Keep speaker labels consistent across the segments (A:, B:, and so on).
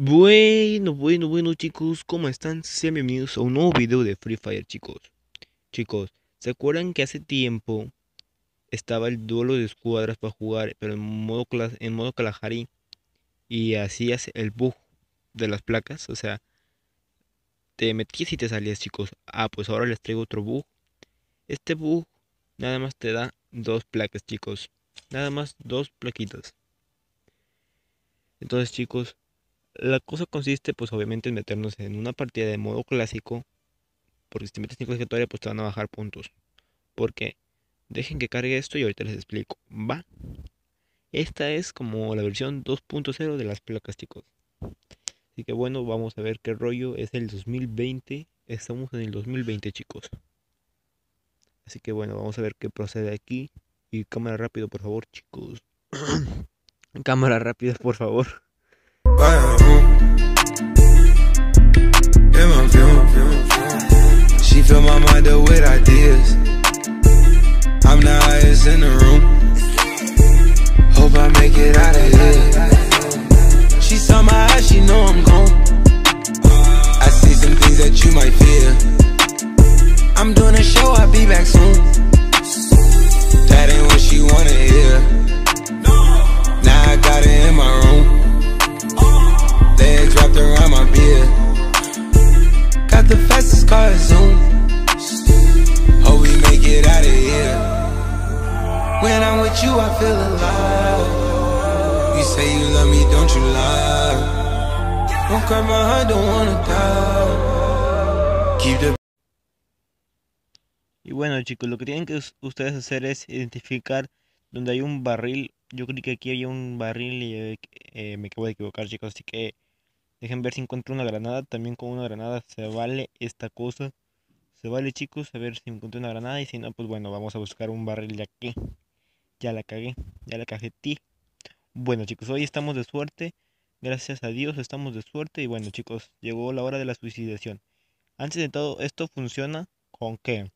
A: Bueno, bueno, bueno chicos, ¿cómo están? Sean bienvenidos a un nuevo video de Free Fire chicos Chicos, ¿se acuerdan que hace tiempo estaba el duelo de escuadras para jugar pero en modo, en modo Kalahari y hacías el bug de las placas? O sea, te metías y te salías chicos Ah, pues ahora les traigo otro bug Este bug nada más te da dos placas chicos Nada más dos plaquitas Entonces chicos la cosa consiste, pues obviamente, en meternos en una partida de modo clásico. Porque si te metes en clasificatoria, pues te van a bajar puntos. Porque dejen que cargue esto y ahorita les explico. Va. Esta es como la versión 2.0 de las chicos Así que bueno, vamos a ver qué rollo es el 2020. Estamos en el 2020, chicos. Así que bueno, vamos a ver qué procede aquí. Y cámara rápido, por favor, chicos. cámara rápida, por favor. Bye, ooh.
B: Et ma y
A: bueno chicos, lo que tienen que ustedes hacer es identificar donde hay un barril. Yo creí que aquí había un barril y eh, eh, me acabo de equivocar chicos, así que dejen ver si encuentro una granada. También con una granada se vale esta cosa. Se vale chicos, a ver si encuentro una granada y si no, pues bueno, vamos a buscar un barril de aquí. Ya la cagué, ya la ti. Bueno chicos, hoy estamos de suerte. Gracias a Dios estamos de suerte. Y bueno chicos, llegó la hora de la suicidación. Antes de todo, esto funciona con qué?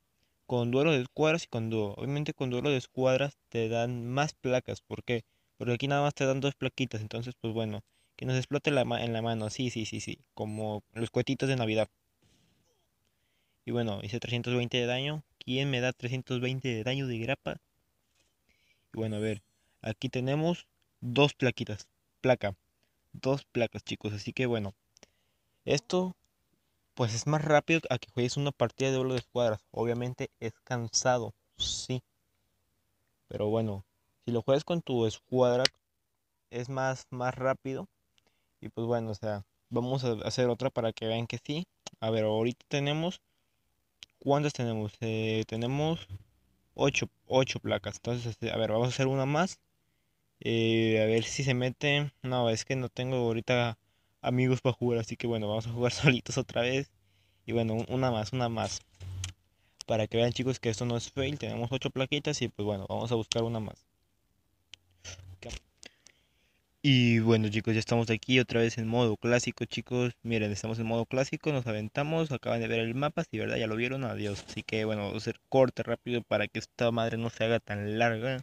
A: Con duelo de escuadras y con duelo Obviamente con duelo de escuadras te dan más placas. ¿Por qué? Porque aquí nada más te dan dos plaquitas. Entonces, pues bueno, que nos explote la en la mano. Sí, sí, sí, sí. Como los cohetitos de Navidad. Y bueno, hice 320 de daño. ¿Quién me da 320 de daño de grapa? bueno, a ver, aquí tenemos dos plaquitas, placa, dos placas, chicos. Así que bueno, esto pues es más rápido a que juegues una partida de duelo de escuadras. Obviamente es cansado, sí. Pero bueno, si lo juegas con tu escuadra es más, más rápido. Y pues bueno, o sea, vamos a hacer otra para que vean que sí. A ver, ahorita tenemos... ¿Cuántas tenemos? Eh, tenemos 8, 8 placas. Entonces, este, a ver, vamos a hacer una más. Eh, a ver si se mete. No, es que no tengo ahorita amigos para jugar. Así que bueno, vamos a jugar solitos otra vez. Y bueno, una más, una más. Para que vean chicos que esto no es fail. Tenemos 8 plaquitas y pues bueno, vamos a buscar una más. Y bueno chicos, ya estamos aquí otra vez en modo clásico chicos. Miren, estamos en modo clásico, nos aventamos, acaban de ver el mapa, si verdad ya lo vieron, adiós. Así que bueno, voy a hacer corte rápido para que esta madre no se haga tan larga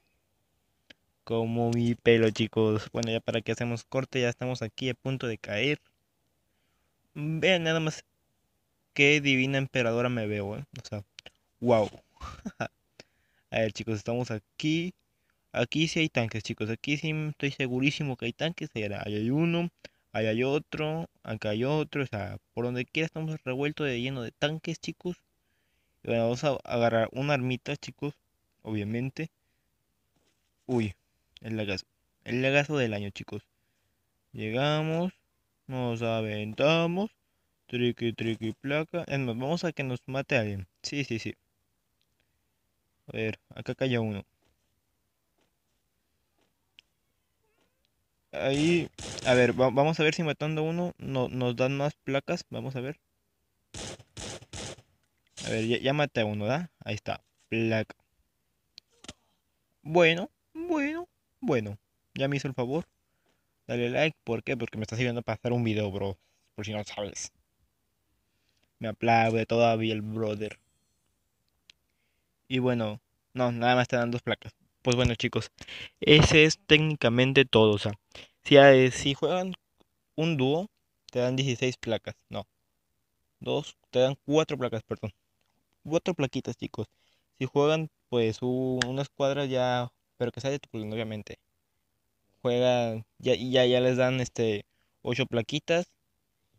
A: como mi pelo chicos. Bueno, ya para que hacemos corte, ya estamos aquí a punto de caer. Vean nada más qué divina emperadora me veo, ¿eh? O sea, wow. a ver chicos, estamos aquí Aquí sí hay tanques, chicos. Aquí sí estoy segurísimo que hay tanques. Ahí hay uno, ahí hay otro, acá hay otro. O sea, por donde quiera estamos revueltos de lleno de tanques, chicos. Y bueno, vamos a agarrar una armita, chicos. Obviamente. Uy, el lagazo. El lagazo del año, chicos. Llegamos. Nos aventamos. Triqui, triqui, placa. nos vamos a que nos mate alguien. Sí, sí, sí. A ver, acá cae uno. Ahí, a ver, vamos a ver si matando uno no, nos dan más placas. Vamos a ver. A ver, ya, maté a uno, ¿da? Ahí está, placa. Bueno, bueno, bueno. Ya me hizo el favor. Dale like, ¿por qué? Porque me está sirviendo para hacer un video, bro. Por si no sabes. Me aplaude todavía el brother. Y bueno, no, nada más te dan dos placas pues bueno chicos, ese es técnicamente todo. O sea, si, eh, si juegan un dúo, te dan 16 placas. No, dos, te dan cuatro placas, perdón. Cuatro plaquitas chicos. Si juegan pues una escuadra ya, pero que sea de tu obviamente. juegan, ya, ya, ya les dan este ocho plaquitas.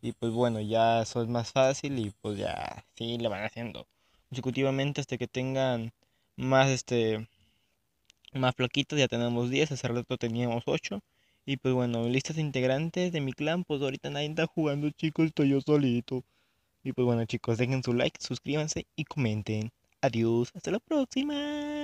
A: Y pues bueno, ya eso es más fácil y pues ya sí le van haciendo consecutivamente hasta que tengan más este más floquitos ya tenemos 10, hace rato teníamos 8. Y pues bueno, listas integrantes de mi clan, pues ahorita nadie está jugando, chicos, estoy yo solito. Y pues bueno, chicos, dejen su like, suscríbanse y comenten. Adiós, hasta la próxima.